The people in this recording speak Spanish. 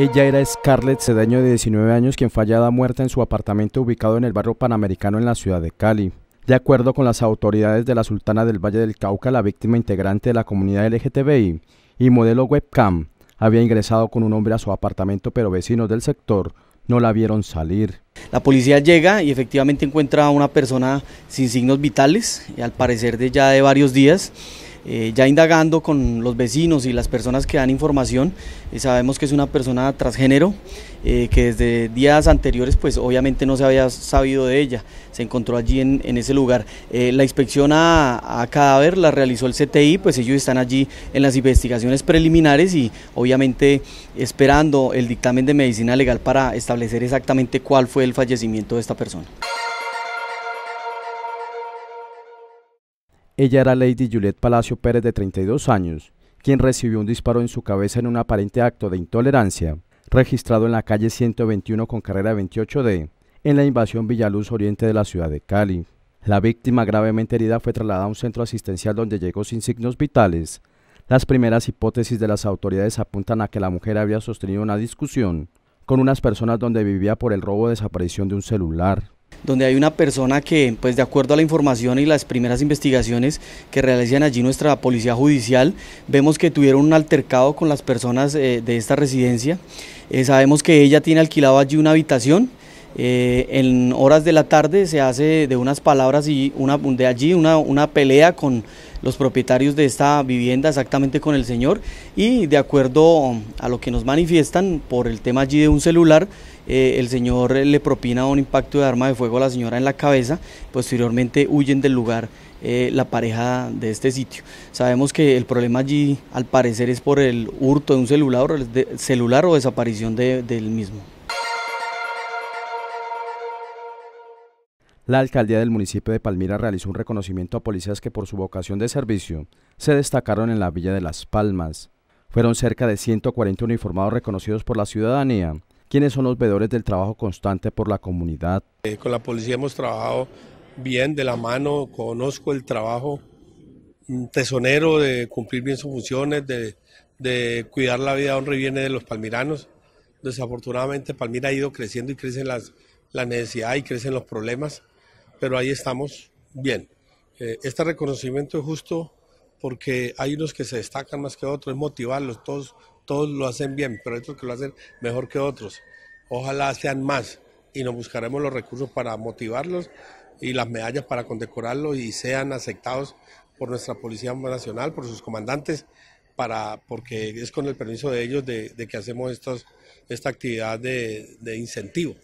Ella era Scarlett Cedeño de 19 años, quien fue muerta en su apartamento ubicado en el barrio panamericano en la ciudad de Cali. De acuerdo con las autoridades de la Sultana del Valle del Cauca, la víctima integrante de la comunidad LGTBI y modelo webcam había ingresado con un hombre a su apartamento, pero vecinos del sector no la vieron salir. La policía llega y efectivamente encuentra a una persona sin signos vitales, y al parecer de ya de varios días. Eh, ya indagando con los vecinos y las personas que dan información, eh, sabemos que es una persona transgénero eh, que desde días anteriores pues obviamente no se había sabido de ella, se encontró allí en, ese lugar. la inspección a, a, cadáver la realizó el CTI, pues ellos están allí en las investigaciones preliminares y obviamente esperando el dictamen de medicina legal para establecer exactamente cuál fue el fallecimiento de esta persona. Ella era Lady Juliet Palacio Pérez de 32 años, quien recibió un disparo en su cabeza en un aparente acto de intolerancia, registrado en la calle 121 con carrera 28D, en la invasión Villaluz Oriente de la ciudad de Cali. La víctima gravemente herida fue trasladada a un centro asistencial donde llegó sin signos vitales. Las primeras hipótesis de las autoridades apuntan a que la mujer había sostenido una discusión con unas personas donde vivía por el robo o desaparición de un celular donde hay una persona que, pues de acuerdo a la información y las primeras investigaciones que realizan allí nuestra policía judicial, vemos que tuvieron un altercado con las personas eh, de esta residencia. Eh, sabemos que ella tiene alquilado allí una habitación eh, en horas de la tarde se hace de unas palabras y una, de allí una, pelea con los propietarios de esta vivienda, exactamente con el señor, y de acuerdo a lo que nos manifiestan por el tema allí de un celular, eh, el señor le propina un impacto de arma de fuego a la señora en la cabeza, posteriormente huyen del lugar. Eh, la pareja de este sitio. Sabemos que el problema allí al parecer es por el hurto de un celular, celular o desaparición del mismo. La alcaldía del municipio de Palmira realizó un reconocimiento a policías que por su vocación de servicio se destacaron en la Villa de Las Palmas. Fueron cerca de 140 uniformados reconocidos por la ciudadanía, quienes son los veedores del trabajo constante por la comunidad. Eh, con la policía hemos trabajado bien de la mano, conozco el trabajo mm, tesonero de cumplir bien sus funciones, de, cuidar la vida honra y de los palmiranos. Desafortunadamente Palmira ha ido creciendo y crecen las, necesidades y crecen los problemas pero ahí estamos bien. Eh, este reconocimiento es justo porque hay unos que se destacan más que otros, es motivarlos, todos, todos lo hacen bien, pero hay otros que lo hacen mejor que otros. Ojalá sean más y nos buscaremos los recursos para motivarlos y las medallas para condecorarlos y sean aceptados por nuestra Policía Nacional, por sus comandantes, para, porque es con el permiso de ellos de, que hacemos esta actividad de incentivo.